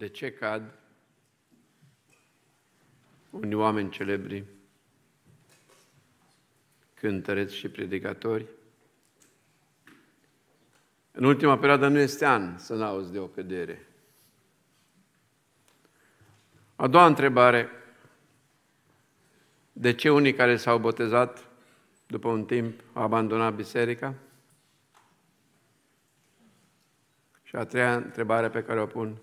de ce cad unii oameni celebri, cântăreți și predicatori. În ultima perioadă nu este an să n-auzi de o cădere. A doua întrebare, de ce unii care s-au botezat după un timp au abandonat biserica? Și a treia întrebare pe care o pun,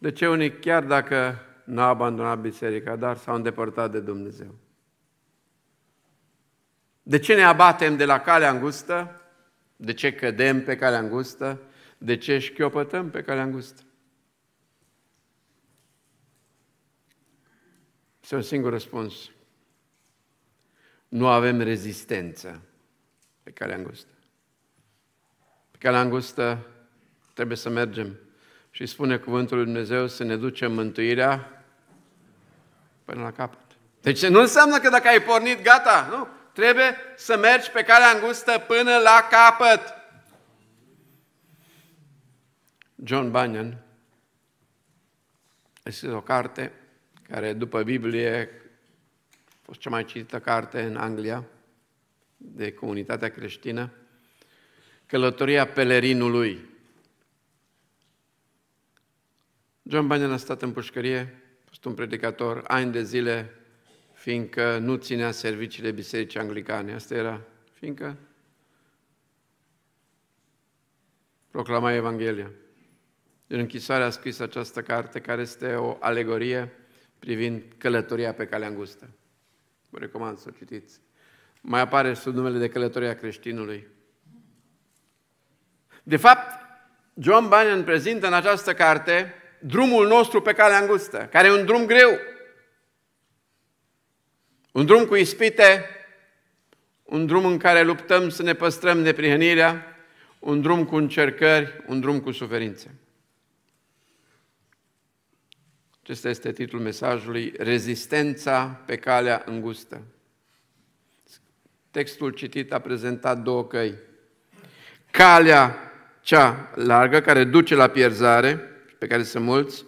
de ce unii, chiar dacă n-au abandonat biserica, dar s-au îndepărtat de Dumnezeu? De ce ne abatem de la calea îngustă? De ce cădem pe calea îngustă? De ce șchiopătăm pe calea îngustă? Este un singur răspuns. Nu avem rezistență pe calea îngustă. Pe calea îngustă trebuie să mergem și spune cuvântul lui Dumnezeu să ne ducem mântuirea până la capăt. Deci nu înseamnă că dacă ai pornit, gata, nu. Trebuie să mergi pe calea îngustă până la capăt. John Bunyan scris o carte care, după Biblie, a fost cea mai citită carte în Anglia de comunitatea creștină, Călătoria pelerinului. John Bunyan a stat în pușcărie, a fost un predicator, ani de zile, fiindcă nu ținea serviciile bisericii anglicane. Asta era, fiindcă proclama Evanghelia. În închisoare a scris această carte, care este o alegorie privind călătoria pe calea îngustă. Vă recomand să o citiți. Mai apare sub numele de călătoria creștinului. De fapt, John Bunyan prezintă în această carte drumul nostru pe calea îngustă, care e un drum greu, un drum cu ispite, un drum în care luptăm să ne păstrăm neprihănirea, un drum cu încercări, un drum cu suferințe. Acesta este titlul mesajului, Rezistența pe calea îngustă. Textul citit a prezentat două căi. Calea cea largă, care duce la pierzare, pe care sunt mulți,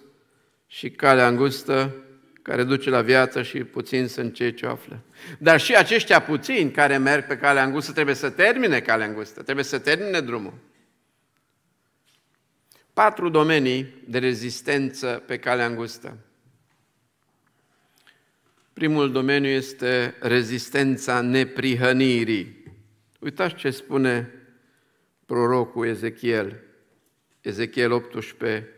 și calea îngustă care duce la viață și puțin sunt cei ce află. Dar și aceștia puțini care merg pe calea îngustă trebuie să termine calea îngustă, trebuie să termine drumul. Patru domenii de rezistență pe calea îngustă. Primul domeniu este rezistența neprihănirii. Uitați ce spune prorocul Ezechiel, Ezechiel 18,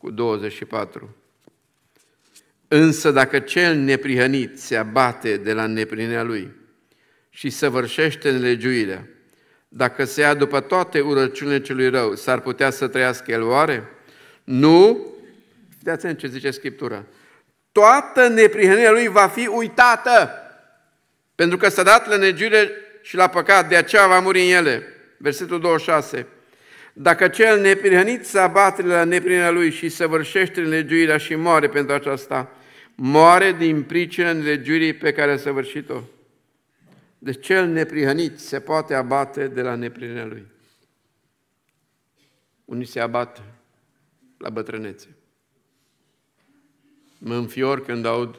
cu 24. Însă dacă cel neprihănit se abate de la neprinea lui și săvârșește nelegiuirea, dacă se ia după toate urăciunile celui rău, s-ar putea să trăiască el oare? Nu? De atent ce zice Scriptura. Toată neprihănirea lui va fi uitată, pentru că s-a dat la negiure și la păcat, de aceea va muri în ele. Versetul 26. Dacă cel neprihănit se abate la neprihănirea lui și în legiuirea și moare pentru aceasta, moare din pricină legiuirii pe care a săvârșit-o. Deci cel neprihănit se poate abate de la neprihănirea lui. Unii se abate la bătrânețe. Mă înfior când aud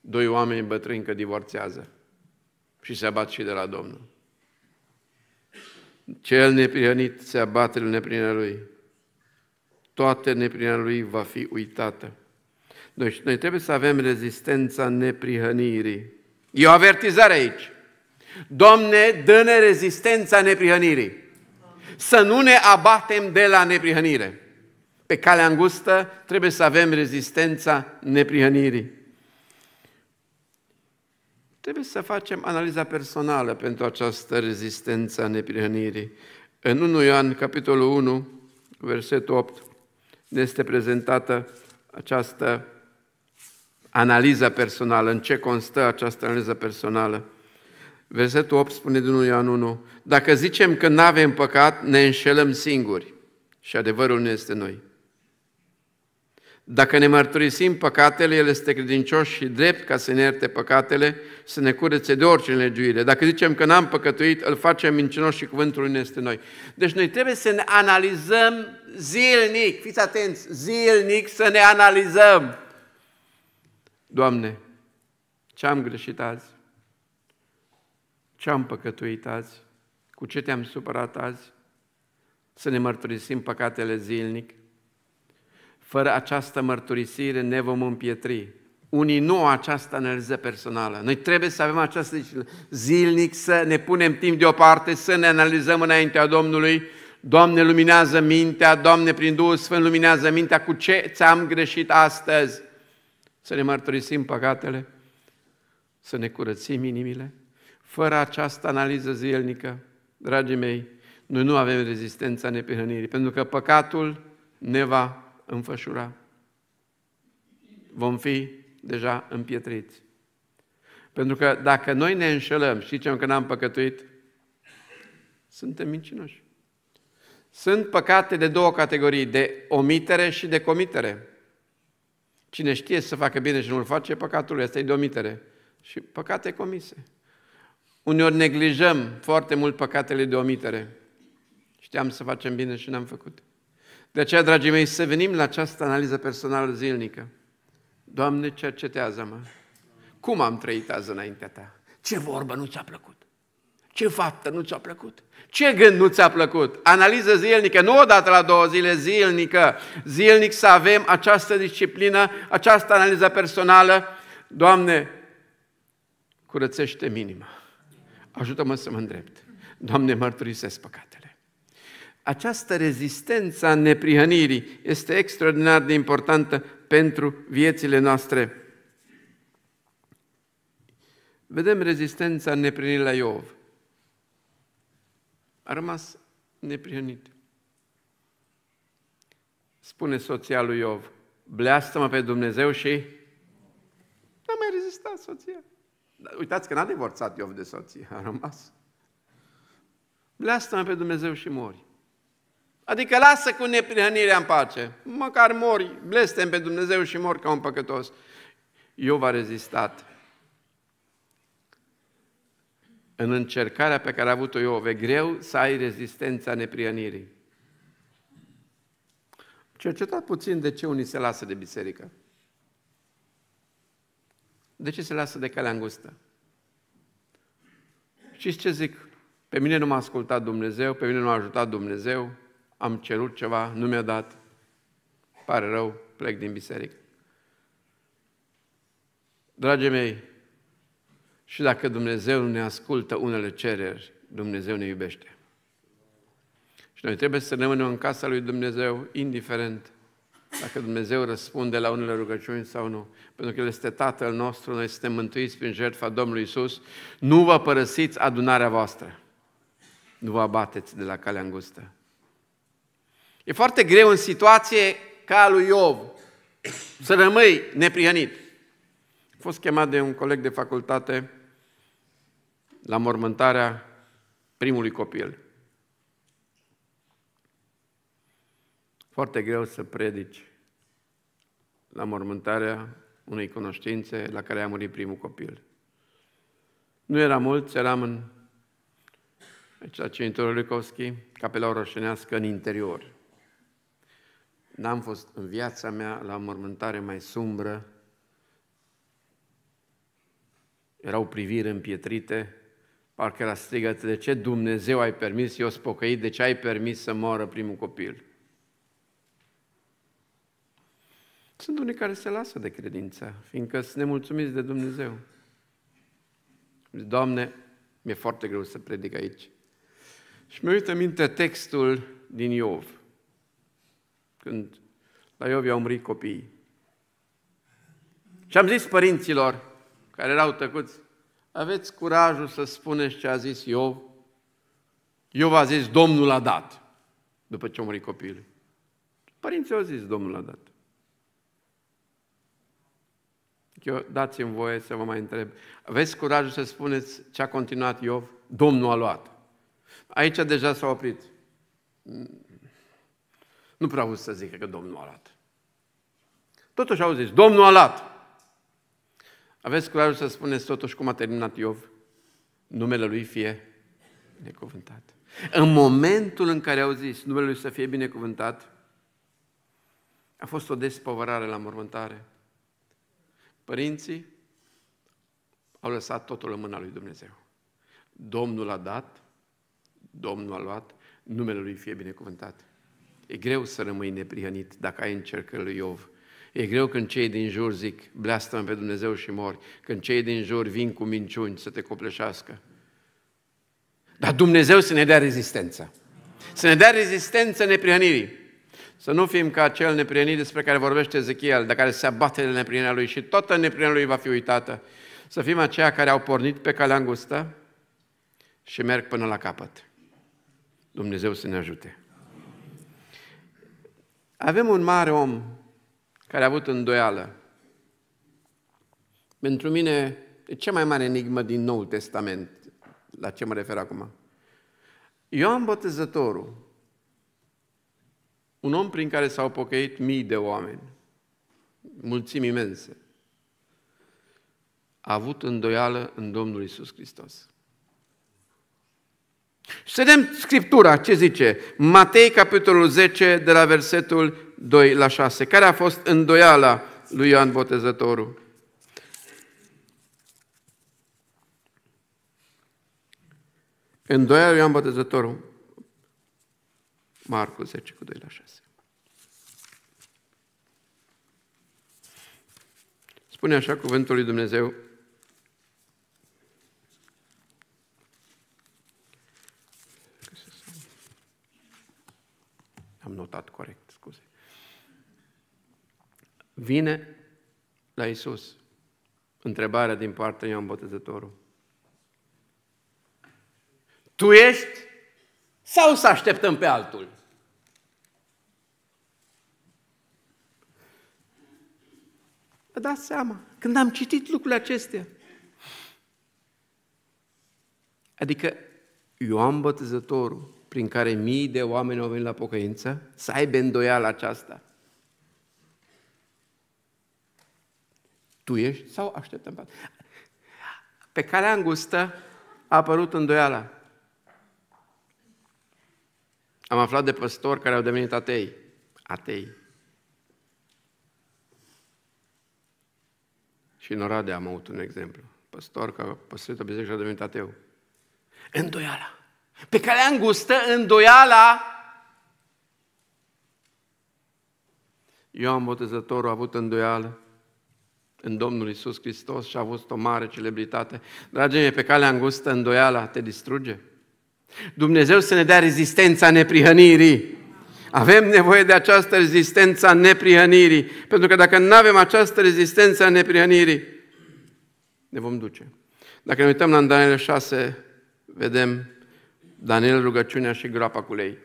doi oameni bătrâni că divorțează și se abat și de la Domnul. Cel neprionit se abate în neprinirea lui. Toată neprinirea lui va fi uitată. Deci noi trebuie să avem rezistența neprihănirii. E o avertizare aici. Domne, dă-ne rezistența neprihănirii. Să nu ne abatem de la neprihănire. Pe calea îngustă trebuie să avem rezistența neprihănirii. Trebuie să facem analiza personală pentru această rezistență a neprihănirii. În 1 Ioan, capitolul 1, versetul 8, ne este prezentată această analiză personală. În ce constă această analiză personală? Versetul 8 spune din 1 Ioan 1, Dacă zicem că nu avem păcat, ne înșelăm singuri și adevărul nu este noi. Dacă ne mărturisim păcatele, El este credincios și drept ca să ne ierte păcatele, să ne curețe de orice legiuire. Dacă zicem că n-am păcătuit, îl facem mincinos și cuvântul lui este noi. Deci noi trebuie să ne analizăm zilnic, fiți atenți, zilnic să ne analizăm. Doamne, ce am greșit azi? Ce am păcătuit azi? Cu ce te-am supărat azi? Să ne mărturisim păcatele zilnic fără această mărturisire ne vom împietri. Unii nu au această analiză personală. Noi trebuie să avem această zilnic, să ne punem timp deoparte, să ne analizăm înaintea Domnului. Doamne, luminează mintea, Doamne, prin Duhul Sfânt, luminează mintea cu ce ți-am greșit astăzi. Să ne mărturisim păcatele, să ne curățim inimile. Fără această analiză zilnică, dragii mei, noi nu avem rezistența nepihănirii, pentru că păcatul ne va înfășura. Vom fi deja împietriți. Pentru că dacă noi ne înșelăm și zicem că n-am păcătuit, suntem mincinoși. Sunt păcate de două categorii, de omitere și de comitere. Cine știe să facă bine și nu-l face, păcatul este de omitere. Și păcate comise. Uneori neglijăm foarte mult păcatele de omitere. Știam să facem bine și n-am făcut. De aceea, dragii mei, să venim la această analiză personală zilnică. Doamne, cercetează-mă. Cum am trăit azi înaintea Ta? Ce vorbă nu ți-a plăcut? Ce faptă nu ți-a plăcut? Ce gând nu ți-a plăcut? Analiză zilnică, nu odată la două zile, zilnică. Zilnic să avem această disciplină, această analiză personală. Doamne, curățește minima. Ajută-mă să mă îndrept. Doamne, mărturisesc păcatele. Această rezistență a neprihănirii este extraordinar de importantă pentru viețile noastre. Vedem rezistența neprihănirii la Iov. A rămas neprihănit. Spune soția lui Iov, bleastă-mă pe Dumnezeu și n-a mai rezistat soția. Dar uitați că n-a divorțat Iov de soție, a rămas. Bleastă-mă pe Dumnezeu și mori. Adică lasă cu neprihănirea în pace. Măcar mori, blestem pe Dumnezeu și mor ca un păcătos. v a rezistat. În încercarea pe care a avut-o Iov, e greu să ai rezistența neprihănirii. Cercetat puțin de ce unii se lasă de biserică. De ce se lasă de calea îngustă? Știți ce zic? Pe mine nu m-a ascultat Dumnezeu, pe mine nu m-a ajutat Dumnezeu, am cerut ceva, nu mi-a dat, pare rău, plec din biserică. Dragii mei, și dacă Dumnezeu ne ascultă unele cereri, Dumnezeu ne iubește. Și noi trebuie să rămânem în casa lui Dumnezeu, indiferent dacă Dumnezeu răspunde la unele rugăciuni sau nu. Pentru că El este Tatăl nostru, noi suntem mântuiți prin jertfa Domnului Isus. Nu vă părăsiți adunarea voastră. Nu vă abateți de la calea îngustă. E foarte greu în situație ca a lui Iov să rămâi neprihănit. A fost chemat de un coleg de facultate la mormântarea primului copil. Foarte greu să predici la mormântarea unei cunoștințe la care a murit primul copil. Nu era mult, eram în aici la cimitorul Lukovski, capela orășenească în interior. N-am fost în viața mea la mormântare mai sumbră. Erau priviri împietrite, parcă era strigăt, de ce Dumnezeu ai permis, eu spocăit, de ce ai permis să moară primul copil? Sunt unii care se lasă de credință, fiindcă sunt nemulțumiți de Dumnezeu. Doamne, mi-e foarte greu să predic aici. Și mi-a uit aminte textul din Iov când la Iov i-au murit copiii. Și am zis părinților, care erau tăcuți, aveți curajul să spuneți ce a zis Iov? Iov a zis, Domnul a dat, după ce a murit copilul. Părinții au zis, Domnul a dat. Eu, dați-mi voie să vă mai întreb. Aveți curajul să spuneți ce a continuat Iov? Domnul a luat. Aici deja s-a oprit. Nu prea auzi să zică că Domnul a luat. Totuși au zis: Domnul a luat. Aveți curajul să spuneți totuși cum a terminat Iov? Numele lui fie binecuvântat. În momentul în care au zis numele lui să fie binecuvântat, a fost o despovărare la mormântare. Părinții au lăsat totul în mâna lui Dumnezeu. Domnul a dat, Domnul a luat, numele lui fie binecuvântat. E greu să rămâi neprihănit dacă ai încercări lui Iov. E greu când cei din jur zic, bleastă pe Dumnezeu și mori, când cei din jur vin cu minciuni să te copleșească. Dar Dumnezeu să ne dea rezistență. Să ne dea rezistență neprihănirii. Să nu fim ca acel neprihănit despre care vorbește Ezechiel, de care se abate de neprihănirea lui și toată neprihănirea lui va fi uitată. Să fim aceia care au pornit pe calea îngustă și merg până la capăt. Dumnezeu să ne ajute! Avem un mare om care a avut îndoială. Pentru mine, e cea mai mare enigmă din Noul Testament, la ce mă refer acum. Ioan Botezătorul, un om prin care s-au pocăit mii de oameni, mulțimi imense, a avut îndoială în Domnul Isus Hristos. Și să vedem Scriptura, ce zice? Matei, capitolul 10, de la versetul 2 la 6. Care a fost îndoiala lui Ioan Botezătorul? Îndoiala lui Ioan Botezătorul. Marcu 10, cu 2 la 6. Spune așa cuvântul lui Dumnezeu, Am notat corect, scuze. Vine la Isus întrebarea din partea Ioan Botezătorul. Tu ești sau să așteptăm pe altul? Vă dați seama, când am citit lucrurile acestea. Adică Ioan Botezătorul prin care mii de oameni au venit la pocăință, să aibă îndoială aceasta. Tu ești sau așteptăm? Pe care angustă a apărut îndoiala. Am aflat de păstori care au devenit atei. Atei. Și în Oradea am avut un exemplu. Păstor care a păstrit o biserică și a devenit ateu. Îndoiala pe care îngustă îndoiala. Ioan Botezătorul a avut îndoială în Domnul Isus Hristos și a avut o mare celebritate. Dragii mei, pe calea îngustă îndoiala te distruge. Dumnezeu să ne dea rezistența neprihănirii. Avem nevoie de această rezistență a neprihănirii, pentru că dacă nu avem această rezistență a neprihănirii, ne vom duce. Dacă ne uităm la Daniel 6, vedem Daniel rugăciunea și groapa cu lei.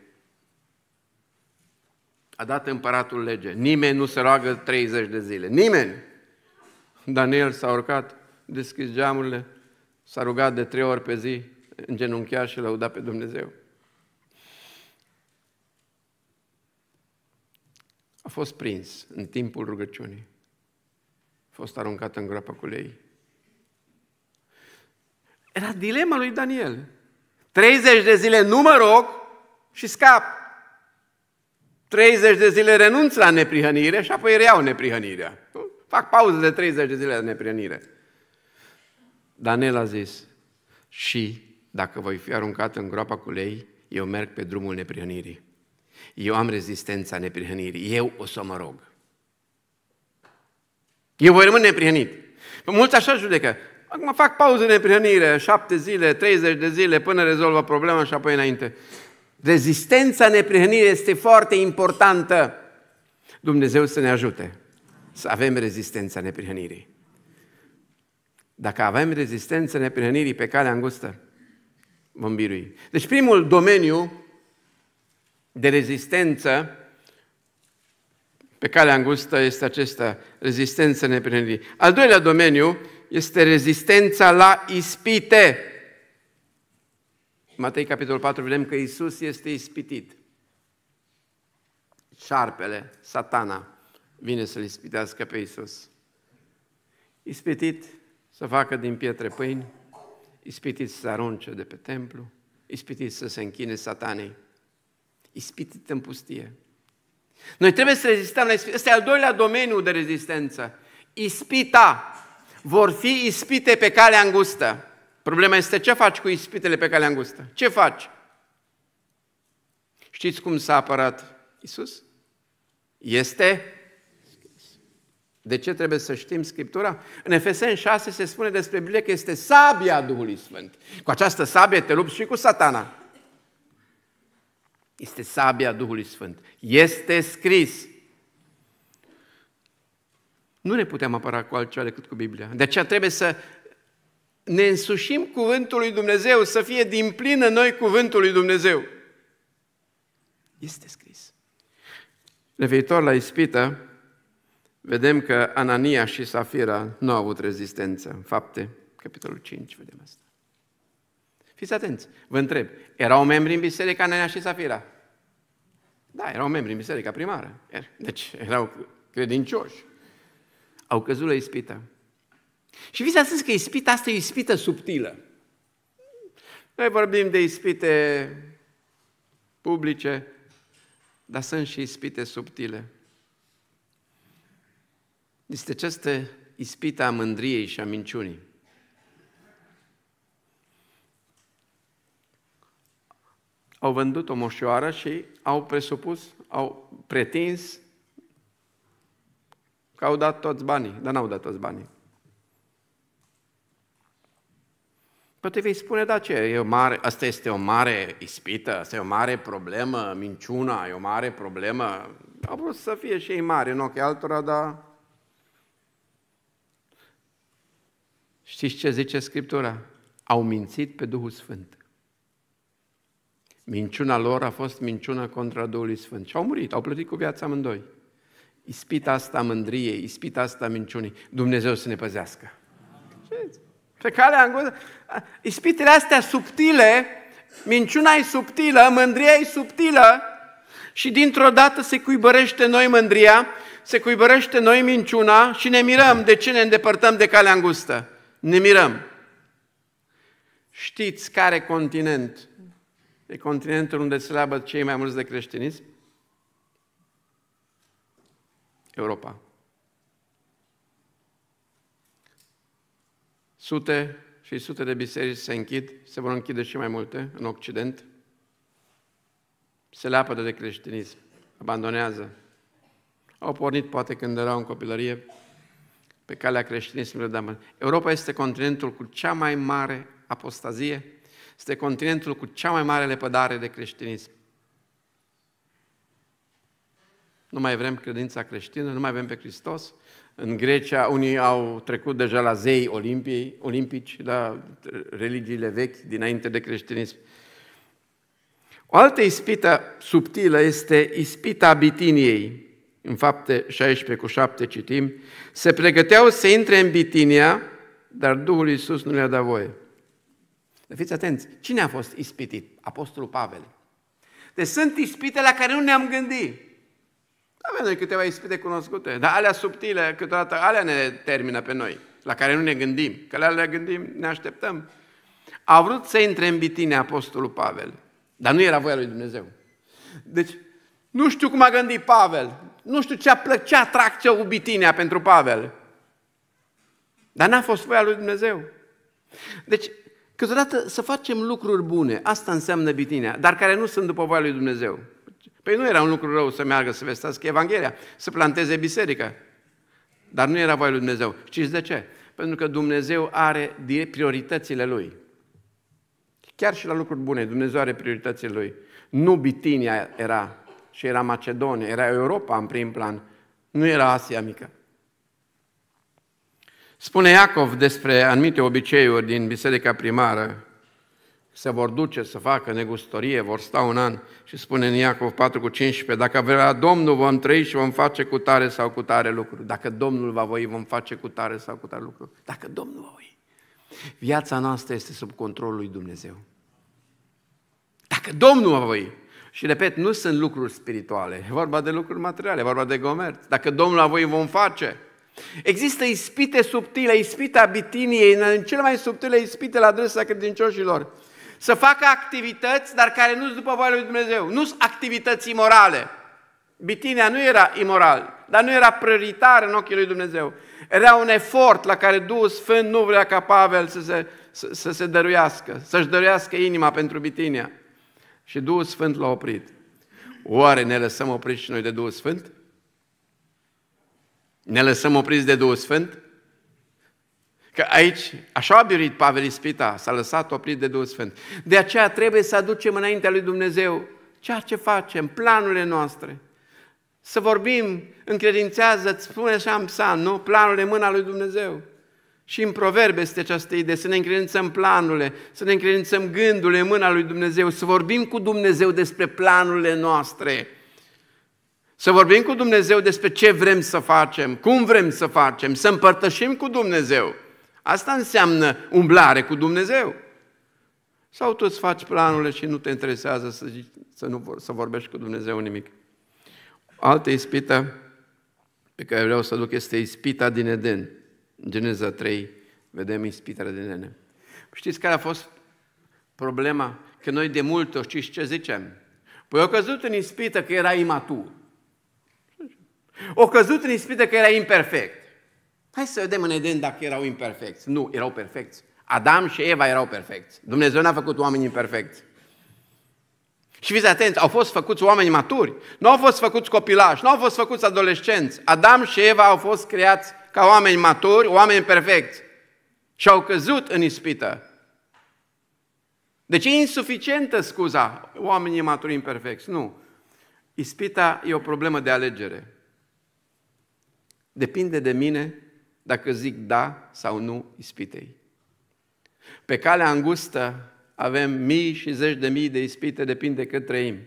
A dat împăratul lege. Nimeni nu se roagă 30 de zile. Nimeni! Daniel s-a urcat, deschis geamurile, s-a rugat de trei ori pe zi, în genunchiar și lăuda pe Dumnezeu. A fost prins în timpul rugăciunii. A fost aruncat în groapa cu lei. Era dilema lui Daniel. 30 de zile nu mă rog și scap. 30 de zile renunț la neprihănire și apoi reiau neprihănirea. Fac pauză de 30 de zile de neprihănire. Daniel a zis, și dacă voi fi aruncat în groapa cu lei, eu merg pe drumul neprihănirii. Eu am rezistența neprihănirii. Eu o să mă rog. Eu voi rămâne neprihănit. Mulți așa judecă. Acum fac pauze de prihanire, șapte zile, 30 de zile, până rezolvă problema și apoi înainte. Rezistența neprihănirii este foarte importantă. Dumnezeu să ne ajute să avem rezistența neprihănirii. Dacă avem rezistența neprihănirii pe calea îngustă, vom birui. Deci primul domeniu de rezistență pe calea îngustă este acesta, rezistența neprihănirii. Al doilea domeniu este rezistența la ispite. Matei, capitolul 4, vedem că Isus este ispitit. Șarpele, satana, vine să-L ispitească pe Isus. Ispitit să facă din pietre pâini, ispitit să arunce de pe templu, ispitit să se închine satanei, ispitit în pustie. Noi trebuie să rezistăm la ispită. Ăsta e al doilea domeniu de rezistență. Ispita vor fi ispite pe calea îngustă. Problema este ce faci cu ispitele pe calea îngustă? Ce faci? Știți cum s-a apărat Isus? Este de ce trebuie să știm Scriptura? În Efeseni 6 se spune despre Biblie că este sabia Duhului Sfânt. Cu această sabie te lupți și cu satana. Este sabia Duhului Sfânt. Este scris. Nu ne putem apăra cu altceva decât cu Biblia. De aceea trebuie să ne însușim cuvântul lui Dumnezeu, să fie din plin noi cuvântul lui Dumnezeu. Este scris. Referitor la ispită, vedem că Anania și Safira nu au avut rezistență. În fapte, capitolul 5, vedem asta. Fiți atenți, vă întreb, erau membri în biserică Anania și Safira? Da, erau membri în biserica primară. Deci erau credincioși. Au căzut la ispită. Și vi s-a spus că ispita asta e ispită subtilă. Noi vorbim de ispite publice, dar sunt și ispite subtile. Este această ispită a mândriei și a minciunii. Au vândut o moșoară și au presupus, au pretins Că au dat toți banii, dar n-au dat toți banii. Poate păi vei spune, da, ce, e o mare, asta este o mare ispită, asta e o mare problemă, minciuna, e o mare problemă. Au vrut să fie și ei mari în ochii altora, dar... Știți ce zice Scriptura? Au mințit pe Duhul Sfânt. Minciuna lor a fost minciuna contra Duhului Sfânt și au murit, au plătit cu viața amândoi ispita asta mândriei, ispita asta minciunii, Dumnezeu să ne păzească. Pe calea angoză, ispitele astea subtile, minciuna e subtilă, mândria e subtilă și dintr-o dată se cuibărește noi mândria, se cuibărește noi minciuna și ne mirăm de ce ne îndepărtăm de calea îngustă. Ne mirăm. Știți care continent e continentul unde se labă cei mai mulți de creștinism? Europa. Sute și sute de biserici se închid, se vor închide și mai multe în Occident. Se leapă de creștinism, abandonează. Au pornit poate când erau în copilărie pe calea creștinismului, de Europa este continentul cu cea mai mare apostazie, este continentul cu cea mai mare lepădare de creștinism. Nu mai vrem credința creștină, nu mai vrem pe Hristos. În Grecia, unii au trecut deja la zei olimpii, olimpici, la religiile vechi dinainte de creștinism. O altă ispită subtilă este ispita Bitiniei. În fapte 16 cu 7 citim, se pregăteau să intre în Bitinia, dar Duhul Iisus nu le-a dat voie. Fiți atenți, cine a fost ispitit? Apostolul Pavel. Deci sunt ispite la care nu ne-am gândit. Avem da, noi câteva ispite cunoscute, dar alea subtile, câteodată alea ne termină pe noi, la care nu ne gândim. Că la alea le gândim, ne așteptăm. A vrut să intre în bitine apostolul Pavel, dar nu era voia lui Dumnezeu. Deci, nu știu cum a gândit Pavel, nu știu ce a plăcut, ce cu bitinea pentru Pavel. Dar n-a fost voia lui Dumnezeu. Deci, câteodată să facem lucruri bune, asta înseamnă bitinea, dar care nu sunt după voia lui Dumnezeu. Păi nu era un lucru rău să meargă să vestească Evanghelia, să planteze biserică. Dar nu era voia lui Dumnezeu. Știți de ce? Pentru că Dumnezeu are prioritățile Lui. Chiar și la lucruri bune, Dumnezeu are prioritățile Lui. Nu Bitinia era, și era Macedonia, era Europa în prim plan, nu era Asia mică. Spune Iacov despre anumite obiceiuri din biserica primară se vor duce să facă negustorie, vor sta un an și spune în Iacov 4 cu 15, dacă vrea Domnul vom trăi și vom face cu tare sau cu tare lucruri. Dacă Domnul va voi, vom face cu tare sau cu tare lucruri. Dacă Domnul va voi. Viața noastră este sub controlul lui Dumnezeu. Dacă Domnul va voi. Și repet, nu sunt lucruri spirituale, e vorba de lucruri materiale, e vorba de comerț. Dacă Domnul a voi vom face, Există ispite subtile, ispita bitiniei, în cele mai subtile ispite la adresa credincioșilor. Să facă activități, dar care nu sunt după voia lui Dumnezeu. Nu sunt activități imorale. Bitinea nu era imoral, dar nu era prioritar în ochii lui Dumnezeu. Era un efort la care Duhul Sfânt nu vrea ca Pavel să se, să, să se dăruiască, să-și dăruiască inima pentru Bitinia. Și Duhul Sfânt l-a oprit. Oare ne lăsăm opriți și noi de Duhul Sfânt? Ne lăsăm opriți de Duhul Sfânt? Că aici, așa a biruit Pavel Ispita, s-a lăsat oprit de Duhul Sfânt. De aceea trebuie să aducem înaintea lui Dumnezeu ceea ce facem, planurile noastre. Să vorbim, încredințează, îți spune așa în psalm, nu? Planurile în mâna lui Dumnezeu. Și în proverbe este această idee, să ne încredințăm planurile, să ne încredințăm gândurile în mâna lui Dumnezeu, să vorbim cu Dumnezeu despre planurile noastre. Să vorbim cu Dumnezeu despre ce vrem să facem, cum vrem să facem, să împărtășim cu Dumnezeu. Asta înseamnă umblare cu Dumnezeu. Sau tu îți faci planurile și nu te interesează să, să, nu, să vorbești cu Dumnezeu nimic. Altă ispită pe care vreau să duc este ispita din Eden. În Geneza 3 vedem ispita din Eden. Știți care a fost problema? Că noi de multe ori știți ce zicem? Păi o căzut în ispită că era imatur. O căzut în ispită că era imperfect. Hai să vedem în Eden dacă erau imperfecți. Nu, erau perfecți. Adam și Eva erau perfecți. Dumnezeu n-a făcut oameni imperfecți. Și fiți atenți, au fost făcuți oameni maturi, nu au fost făcuți copilași, nu au fost făcuți adolescenți. Adam și Eva au fost creați ca oameni maturi, oameni perfecți. Și au căzut în ispită. Deci e insuficientă scuza, oamenii maturi imperfecți. Nu. Ispita e o problemă de alegere. Depinde de mine dacă zic da sau nu ispitei. Pe calea îngustă avem mii și zeci de mii de ispite, depinde cât trăim.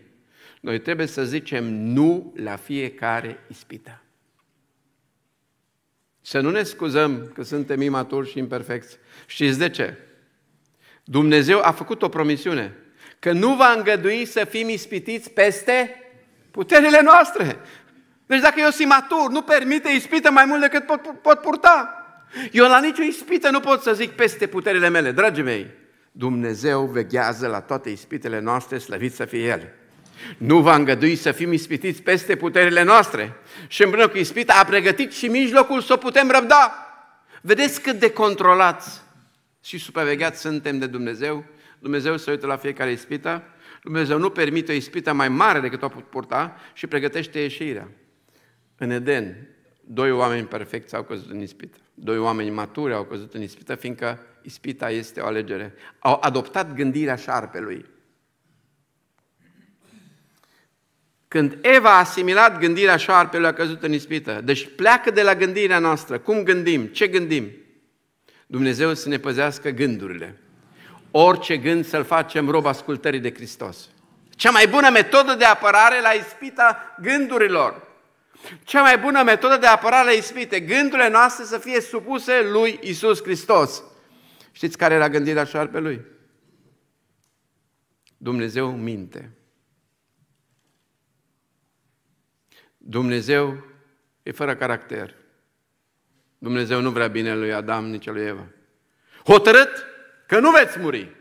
Noi trebuie să zicem nu la fiecare ispită. Să nu ne scuzăm că suntem imaturi și imperfecți. Știți de ce? Dumnezeu a făcut o promisiune că nu va îngădui să fim ispitiți peste puterile noastre. Deci dacă eu sunt matur, nu permite ispită mai mult decât pot, pot purta. Eu la nicio ispită nu pot să zic peste puterile mele, dragii mei. Dumnezeu veghează la toate ispitele noastre, slăvit să fie El. Nu va îngădui să fim ispitiți peste puterile noastre. Și împreună cu ispita a pregătit și mijlocul să o putem răbda. Vedeți cât de controlați și supravegheați suntem de Dumnezeu? Dumnezeu se uită la fiecare ispită. Dumnezeu nu permite o ispită mai mare decât o pot purta și pregătește ieșirea. În Eden, doi oameni perfecți au căzut în ispită. Doi oameni maturi au căzut în ispită, fiindcă ispita este o alegere. Au adoptat gândirea șarpelui. Când Eva a asimilat gândirea șarpelui, a căzut în ispită. Deci pleacă de la gândirea noastră. Cum gândim? Ce gândim? Dumnezeu să ne păzească gândurile. Orice gând să-l facem rob ascultării de Hristos. Cea mai bună metodă de apărare la ispita gândurilor. Cea mai bună metodă de a la ispite, gândurile noastre să fie supuse lui Isus Hristos. Știți care era gândirea șarpelui? Dumnezeu minte. Dumnezeu e fără caracter. Dumnezeu nu vrea bine lui Adam nici lui Eva. Hotărât că nu veți muri.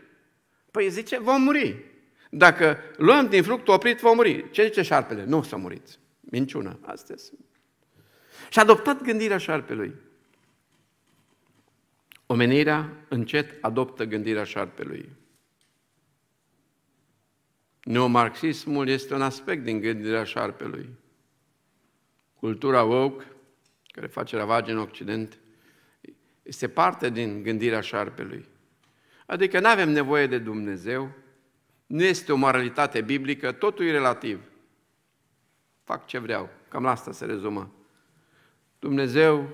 Păi zice, vom muri. Dacă luăm din fructul oprit, vom muri. Ce zice șarpele? Nu o să muriți. Minciuna. Astea sunt. Și a adoptat gândirea șarpelui. Omenirea încet adoptă gândirea șarpelui. Neomarxismul este un aspect din gândirea șarpelui. Cultura woke, care face ravage în Occident, este parte din gândirea șarpelui. Adică nu avem nevoie de Dumnezeu, nu este o moralitate biblică, totul e relativ fac ce vreau. Cam la asta se rezumă. Dumnezeu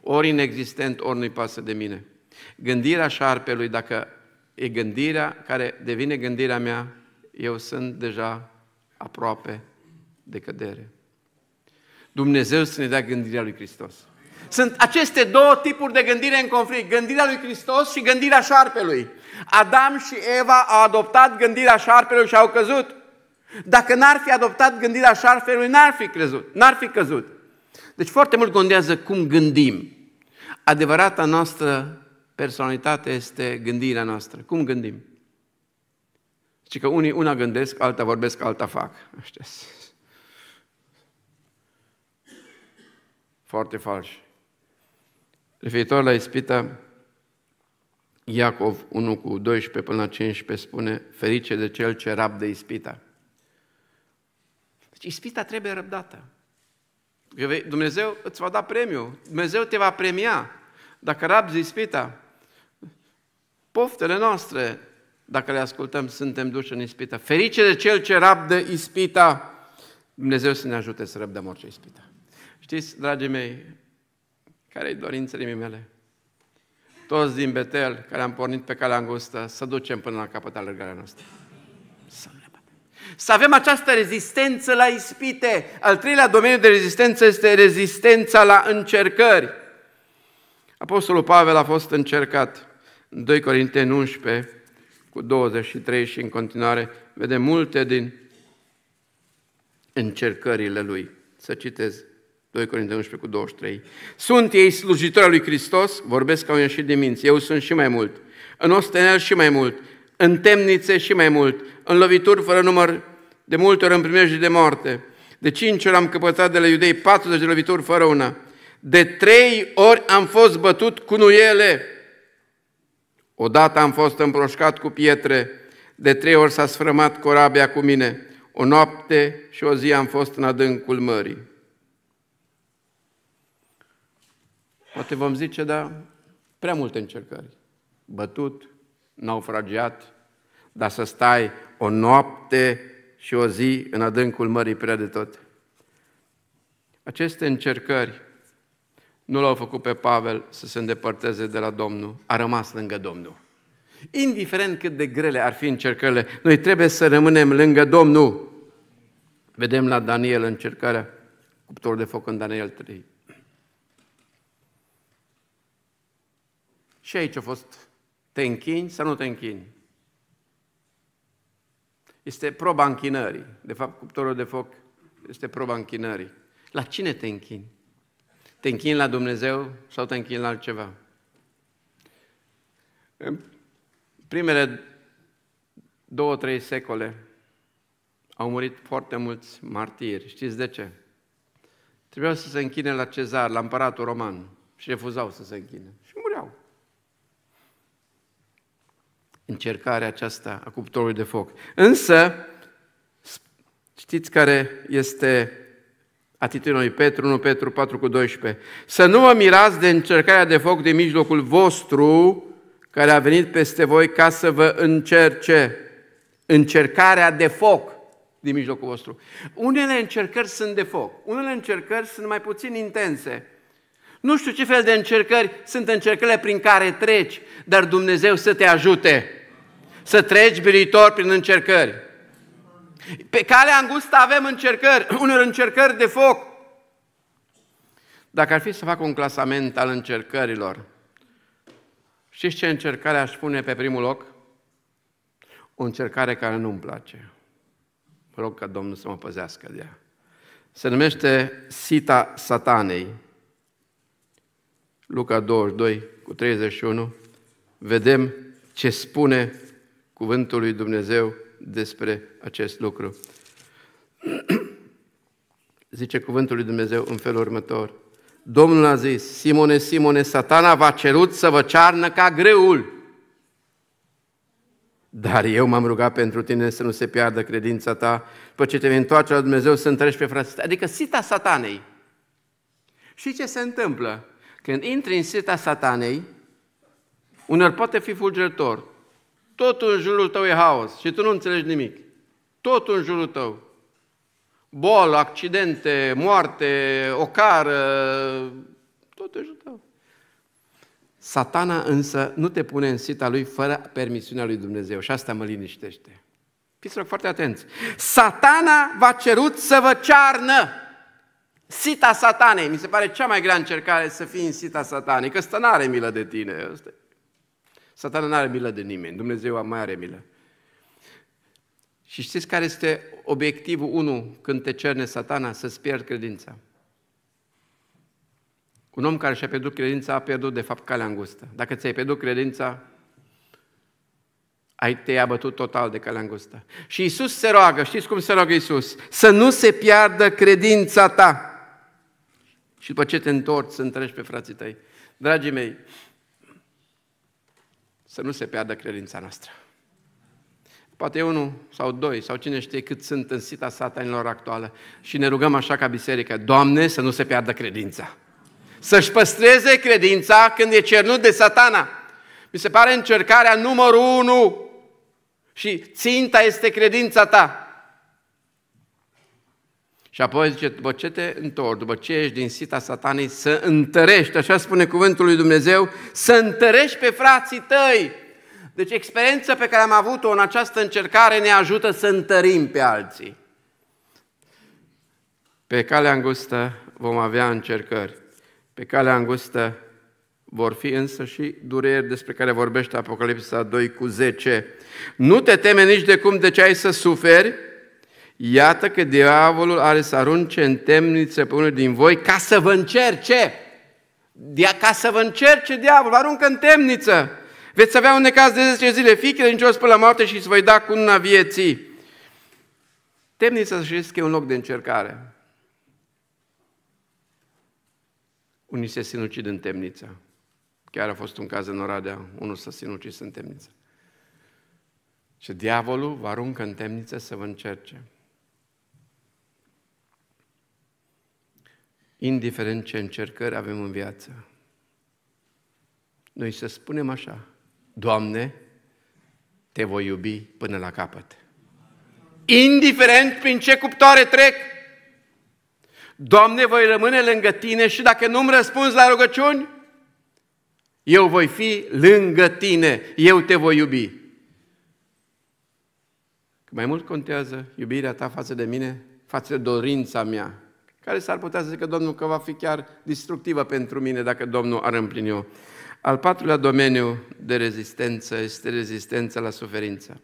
ori inexistent, ori nu-i pasă de mine. Gândirea șarpelui, dacă e gândirea care devine gândirea mea, eu sunt deja aproape de cădere. Dumnezeu să ne dea gândirea lui Hristos. Sunt aceste două tipuri de gândire în conflict, gândirea lui Hristos și gândirea șarpelui. Adam și Eva au adoptat gândirea șarpelui și au căzut. Dacă n-ar fi adoptat gândirea șarfelui, n-ar fi crezut, n-ar fi căzut. Deci foarte mult contează cum gândim. Adevărata noastră personalitate este gândirea noastră. Cum gândim? Și că unii una gândesc, alta vorbesc, alta fac. Știți? Foarte falși. Referitor la ispita, Iacov 1 cu 12 până la 15 spune, ferice de cel ce rab de ispita. Și ispita trebuie răbdată. Dumnezeu îți va da premiu, Dumnezeu te va premia. Dacă rabzi ispita, poftele noastre, dacă le ascultăm, suntem duși în ispita. Ferice de cel ce rabdă ispita, Dumnezeu să ne ajute să răbdăm orice ispita. Știți, dragii mei, care-i dorințele mele? Toți din Betel, care am pornit pe calea îngustă, să ducem până la capăt alergarea noastră. Să să avem această rezistență la ispite. Al treilea domeniu de rezistență este rezistența la încercări. Apostolul Pavel a fost încercat în 2 Corinteni 11 cu 23 și în continuare vedem multe din încercările lui. Să citez 2 Corinteni 11 cu 23. Sunt ei slujitori lui Hristos, vorbesc că au ieșit de minți, eu sunt și mai mult, în ostenel și mai mult, în temnițe și mai mult, în lovituri fără număr, de multe ori în primejdii de moarte. De cinci ori am căpătat de la iudei 40 de lovituri fără una. De trei ori am fost bătut cu nuiele. Odată am fost împroșcat cu pietre, de trei ori s-a sfrămat corabia cu mine. O noapte și o zi am fost în adâncul mării. Poate vom zice, da, prea multe încercări. Bătut, naufragiat, dar să stai o noapte și o zi în adâncul mării prea de tot. Aceste încercări nu l-au făcut pe Pavel să se îndepărteze de la Domnul, a rămas lângă Domnul. Indiferent cât de grele ar fi încercările, noi trebuie să rămânem lângă Domnul. Vedem la Daniel încercarea cuptorul de foc în Daniel 3. Și aici a fost, te închini sau nu te închini? este proba închinării. De fapt, cuptorul de foc este proba închinării. La cine te închini? Te închini la Dumnezeu sau te închini la altceva? În primele două, trei secole au murit foarte mulți martiri. Știți de ce? Trebuiau să se închine la cezar, la împăratul roman și refuzau să se închine. încercarea aceasta a cuptorului de foc. Însă, știți care este atitudinea lui Petru, 1 Petru 4 cu 12. Să nu vă mirați de încercarea de foc din mijlocul vostru care a venit peste voi ca să vă încerce. Încercarea de foc din mijlocul vostru. Unele încercări sunt de foc, unele încercări sunt mai puțin intense, nu știu ce fel de încercări sunt încercările prin care treci, dar Dumnezeu să te ajute să treci biritor prin încercări. Pe calea îngustă avem încercări, unor încercări de foc. Dacă ar fi să fac un clasament al încercărilor, știți ce încercare aș pune pe primul loc? O încercare care nu-mi place. Vă rog ca Domnul să mă păzească de ea. Se numește Sita Satanei. Luca 22 cu 31, vedem ce spune cuvântul lui Dumnezeu despre acest lucru. Zice cuvântul lui Dumnezeu în felul următor. Domnul a zis, Simone, Simone, satana v-a cerut să vă cearnă ca greul. Dar eu m-am rugat pentru tine să nu se piardă credința ta, după ce te vei întoarce la Dumnezeu să întrești pe Francis. Adică sita satanei. Și ce se întâmplă? Când intri în seta satanei, unor poate fi fulgerător. Totul în jurul tău e haos și tu nu înțelegi nimic. Totul în jurul tău. Bol, accidente, moarte, ocară, tot în jurul tău. Satana însă nu te pune în sita lui fără permisiunea lui Dumnezeu și asta mă liniștește. Fiți rog foarte atenți. Satana v-a cerut să vă cearnă. Sita satanei, mi se pare cea mai grea încercare să fii în sita satanei, că ăsta nu are milă de tine. Ăsta. Satana nu are milă de nimeni, Dumnezeu mai are milă. Și știți care este obiectivul 1 când te cerne satana? Să-ți pierzi credința. Un om care și-a pierdut credința a pierdut de fapt calea îngustă. Dacă ți-ai pierdut credința, ai te abătut total de calea îngustă. Și Isus se roagă, știți cum se roagă Isus? Să nu se piardă credința ta. Și după ce te întorci să întrești pe frații tăi, dragii mei, să nu se piardă credința noastră. Poate unul sau doi sau cine știe cât sunt în sita satanilor actuală și ne rugăm așa ca biserică, Doamne, să nu se piardă credința. Să-și păstreze credința când e cernut de satana. Mi se pare încercarea numărul unu și ținta este credința ta. Și apoi zice, după ce te întorci, după ce ești din sita satanei, să întărești, așa spune cuvântul lui Dumnezeu, să întărești pe frații tăi. Deci experiența pe care am avut-o în această încercare ne ajută să întărim pe alții. Pe calea îngustă vom avea încercări. Pe calea îngustă vor fi însă și dureri despre care vorbește Apocalipsa 2 cu 10. Nu te teme nici de cum de ce ai să suferi, Iată că diavolul are să arunce în temniță pe unul din voi ca să vă încerce. Dia, ca să vă încerce diavolul, aruncă în temniță. Veți avea un necaz de 10 zile, fii credincios până la moarte și îți voi da cu una vieții. Temnița să știți că e un loc de încercare. Unii se sinucid în temniță. Chiar a fost un caz în Oradea, unul s-a sinucis în temniță. Și diavolul vă aruncă în temniță să vă încerce. indiferent ce încercări avem în viață. Noi să spunem așa, Doamne, te voi iubi până la capăt. Indiferent prin ce cuptoare trec, Doamne, voi rămâne lângă Tine și dacă nu-mi răspunzi la rugăciuni, eu voi fi lângă Tine, eu te voi iubi. Mai mult contează iubirea Ta față de mine, față de dorința mea, care s-ar putea să zică Domnul că va fi chiar destructivă pentru mine dacă Domnul ar împlini-o. Al patrulea domeniu de rezistență este rezistența la suferință.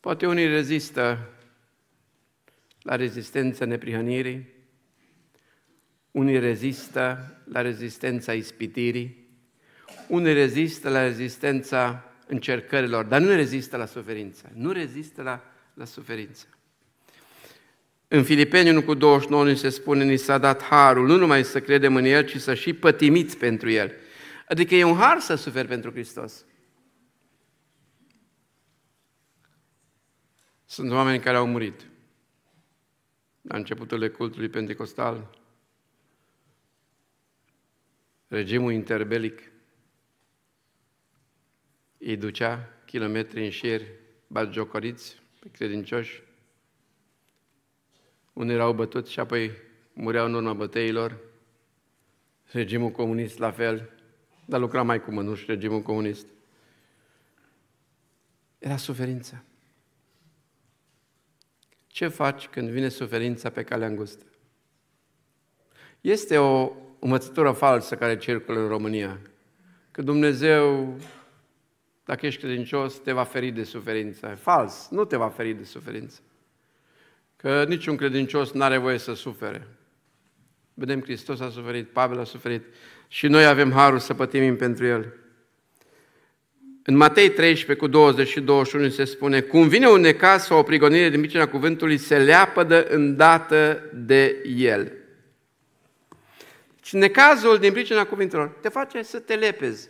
Poate unii rezistă la rezistența neprihănirii, unii rezistă la rezistența ispitirii, unii rezistă la rezistența încercărilor, dar nu rezistă la suferință. Nu rezistă la, la suferință. În Filipeni 1 cu 29 ni se spune, ni s-a dat harul, nu numai să credem în El, ci să și pătimiți pentru El. Adică e un har să suferi pentru Hristos. Sunt oameni care au murit la începutul cultului pentecostal, regimul interbelic îi ducea kilometri în șir, bagiocoriți pe credincioși, unii erau bătuți și apoi mureau în urma bătăilor. Regimul comunist la fel, dar lucra mai cu mânuși regimul comunist. Era suferință. Ce faci când vine suferința pe calea îngustă? Este o învățătură falsă care circulă în România. Că Dumnezeu, dacă ești credincios, te va feri de suferință. E fals, nu te va feri de suferință că niciun credincios nu are voie să sufere. Vedem, Hristos a suferit, Pavel a suferit și noi avem harul să pătimim pentru El. În Matei 13, cu 20 și 21 se spune, Cum vine un necaz sau o prigonire din micina cuvântului, se leapădă îndată de el. Și necazul din pricina cuvintelor te face să te lepezi.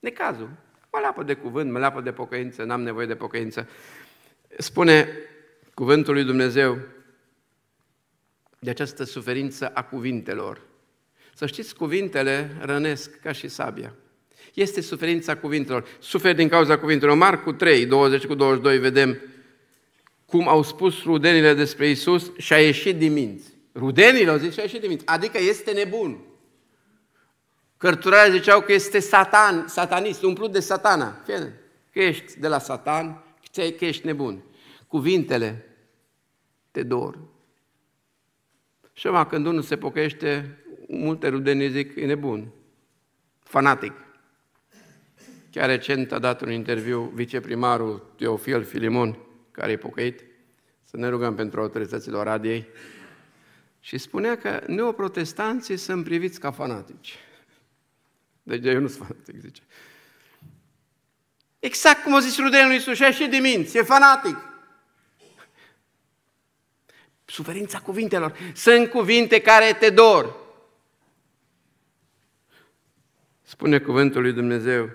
Necazul. Mă leapă de cuvânt, mă leapă de pocăință, n-am nevoie de pocăință. Spune, cuvântul lui Dumnezeu, de această suferință a cuvintelor. Să știți, cuvintele rănesc ca și sabia. Este suferința cuvintelor. Suferi din cauza cuvintelor. Marcu 3, 20 cu 22, vedem cum au spus rudenile despre Isus și a ieșit din minți. Rudenile au zis și a ieșit din minți. Adică este nebun. Cărturarea ziceau că este satan, satanist, umplut de satana. Că ești de la satan, că ești nebun. Cuvintele te dor. Și acum când unul se pocăiește, multe rudeni zic, e nebun, fanatic. Chiar recent a dat un interviu viceprimarul Teofil Filimon, care e pocăit, să ne rugăm pentru autoritățile Oradiei, și spunea că neoprotestanții sunt priviți ca fanatici. Deci eu nu sunt fanatic, zice. Exact cum a zis Rudenul Iisus, și de minți, e fanatic. Suferința cuvintelor. Sunt cuvinte care te dor. Spune cuvântul lui Dumnezeu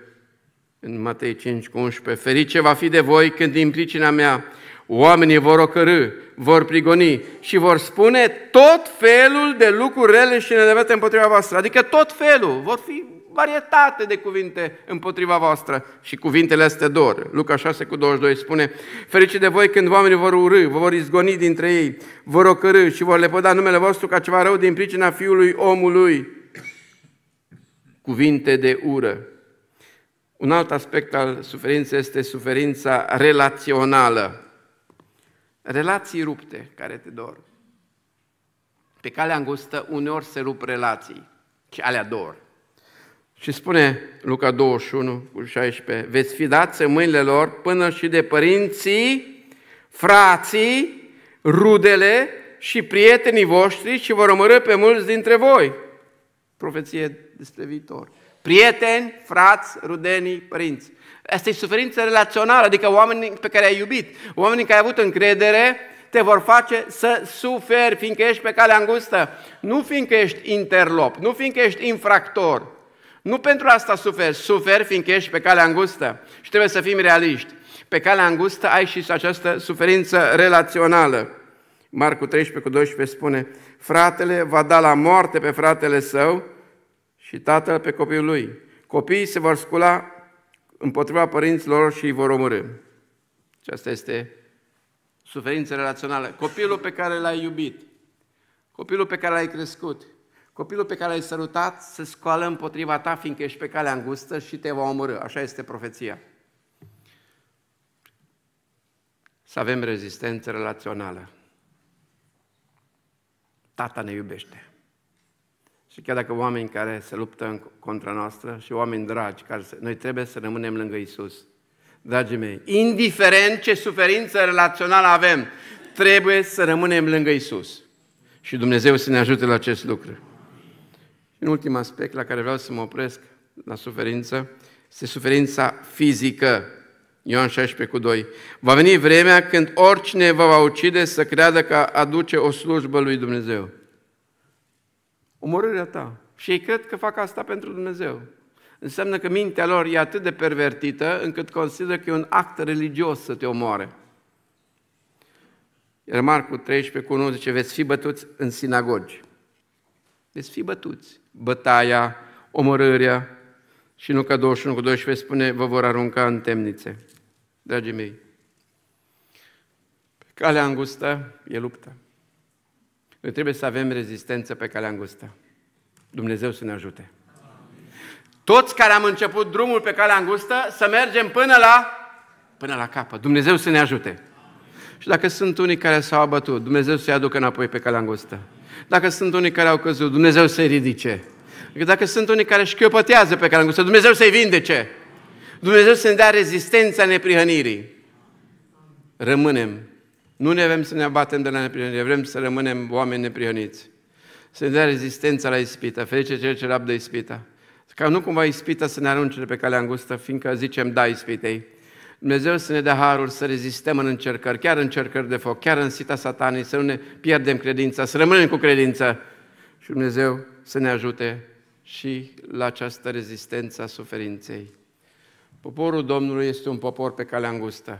în Matei 5 cu 11, ferice va fi de voi când din pricina mea oamenii vor ocărâ, vor prigoni și vor spune tot felul de lucruri rele și nedreptate împotriva voastră. Adică tot felul, vor fi varietate de cuvinte împotriva voastră. Și cuvintele astea dor. Luca 6 cu 22 spune, Fericit de voi când oamenii vor urâ, vă vor izgoni dintre ei, vor ocărâ și vor lepăda numele vostru ca ceva rău din pricina Fiului omului. Cuvinte de ură. Un alt aspect al suferinței este suferința relațională. Relații rupte care te dor. Pe calea îngustă uneori se rup relații și alea dor. Și spune Luca 21 cu 16, veți fi dați în mâinile lor până și de părinții, frații, rudele și prietenii voștri și vor omorâ pe mulți dintre voi. Profeție despre viitor. Prieteni, frați, rudenii, părinți. Asta e suferință relațională, adică oamenii pe care ai iubit, oamenii care ai avut încredere, te vor face să suferi, fiindcă ești pe calea îngustă. Nu fiindcă ești interlop, nu fiindcă ești infractor, nu pentru asta suferi, suferi fiindcă ești pe calea îngustă. Și trebuie să fim realiști. Pe calea îngustă ai și această suferință relațională. Marcu 13 cu 12 spune, fratele va da la moarte pe fratele său și tatăl pe copilul lui. Copiii se vor scula împotriva părinților și îi vor omorâ. Și asta este suferință relațională. Copilul pe care l-ai iubit, copilul pe care l-ai crescut, Copilul pe care l-ai sărutat se scoală împotriva ta, fiindcă ești pe calea îngustă și te va omorâ. Așa este profeția. Să avem rezistență relațională. Tata ne iubește. Și chiar dacă oameni care se luptă contra noastră și oameni dragi, care se, noi trebuie să rămânem lângă Isus. Dragii mei, indiferent ce suferință relațională avem, trebuie să rămânem lângă Isus. Și Dumnezeu să ne ajute la acest lucru. Și un ultim aspect la care vreau să mă opresc la suferință este suferința fizică. Ioan 16 cu 2. Va veni vremea când oricine vă va ucide să creadă că aduce o slujbă lui Dumnezeu. Omorârea ta. Și ei cred că fac asta pentru Dumnezeu. Înseamnă că mintea lor e atât de pervertită încât consideră că e un act religios să te omoare. Iar Marcu 13 cu 1 zice, veți fi bătuți în sinagogi. Veți fi bătuți bătaia, omorârea și nu că 21 cu 12 spune, vă vor arunca în temnițe. Dragii mei, pe calea îngustă e luptă. Noi trebuie să avem rezistență pe calea îngustă. Dumnezeu să ne ajute. Toți care am început drumul pe calea îngustă, să mergem până la, până la capă. Dumnezeu să ne ajute. Și dacă sunt unii care s-au abătut, Dumnezeu să-i aducă înapoi pe calea îngustă. Dacă sunt unii care au căzut, Dumnezeu să-i ridice. Adică dacă sunt unii care chiopătează pe care am gustat, Dumnezeu să-i vindece. Dumnezeu să ne dea rezistența neprihănirii. Rămânem. Nu ne vrem să ne abatem de la neprihănire, vrem să rămânem oameni neprihăniți. Să ne dea rezistența la ispita. Ferice cel ce rabdă ispita. Ca nu cumva ispita să ne arunce pe calea îngustă, fiindcă zicem da ispitei. Dumnezeu să ne dea harul să rezistăm în încercări, chiar în încercări de foc, chiar în sita satanei, să nu ne pierdem credința, să rămânem cu credința și Dumnezeu să ne ajute și la această rezistență a suferinței. Poporul Domnului este un popor pe calea îngustă,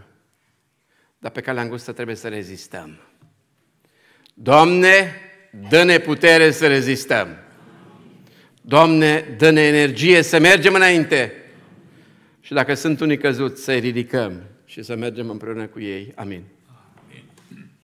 dar pe calea îngustă trebuie să rezistăm. Doamne, dă-ne putere să rezistăm! Doamne, dă-ne energie să mergem înainte! Și dacă sunt unii căzuți, să-i ridicăm și să mergem împreună cu ei. Amin.